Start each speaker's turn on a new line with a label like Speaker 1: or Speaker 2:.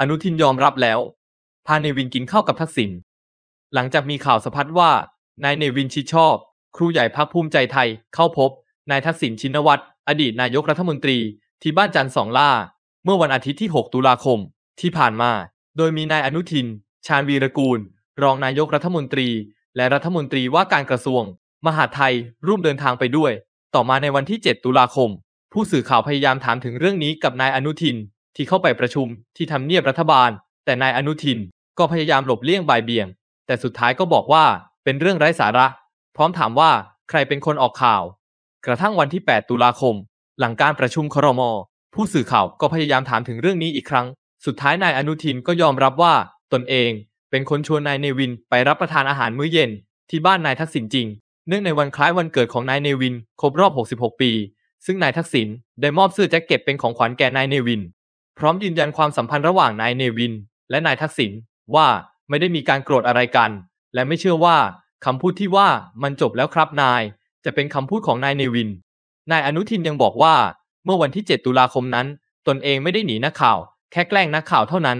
Speaker 1: อนุทินยอมรับแล้ว พาเนวินกินข้าวกับทักษิณ หลังจากมีข่าวสะพัดว่า นายเนวินชิดชอบ ครูใหญ่พักภูมิใจไทยเข้าพบ นายทักษิณชินวัตร อดีตนายกรัฐมนตรี ที่บ้านจันทร์สองล่า เมื่อวันอาทิตย์ที่ 6 ตุลาคม ที่ผ่านมา โดยมีนายอนุทิน ชาญวีรกูล รองนายกรัฐมนตรี และรัฐมนตรีว่าการกระทรวง มหาดไทยร่วมเดินทางไปด้วย ต่อมาในวันที่7ตุลาคม ผู้สื่อข่าวพยายามถามถึงเรื่องนี้กับนายอนุทินที่เข้าไปประชุมที่ทำเนียบรัฐบาล แต่นายอนุทินก็พยายามหลบเลี่ยงบ่ายเบี่ยง แต่สุดท้ายก็บอกว่า เป็นเรื่องไร้สาระ พร้อมถามว่าใครเป็นคนออกข่าว กระทั่งวันที่ 8 ตุลาคม หลังการประชุมครม ผู้สื่อข่าวก็พยายามถามถึงเรื่องนี้อีกครั้ง สุดท้ายนายอนุทินก็ยอมรับว่า ตนเอง เป็นคนชวนนายเนวิน ไปรับประทานอาหารมื้อเย็น ที่บ้านนายทักษิณจริง เนื่องในวันคล้ายวันเกิดของนายเนวินครบรอบ 66 ปี ซึ่งนายทักษิณได้มอบเสื้อแจ็คเก็ตเป็นของขวัญแก่นายเนวินพร้อมยืนยันความสัมพันธ์ระหว่างนายเนวิน และนายทักษิณว่าไม่ได้มีการโกรธอะไรกัน และไม่เชื่อว่าคำพูดที่ว่ามันจบแล้วครับนาย จะเป็นคำพูดของนายเนวิน นายอนุทินยังบอกว่า เมื่อวันที่ 7 ตุลาคมนั้น ตนเองไม่ได้หนีนักข่าวแค่แกล้งนักข่าวเท่านั้น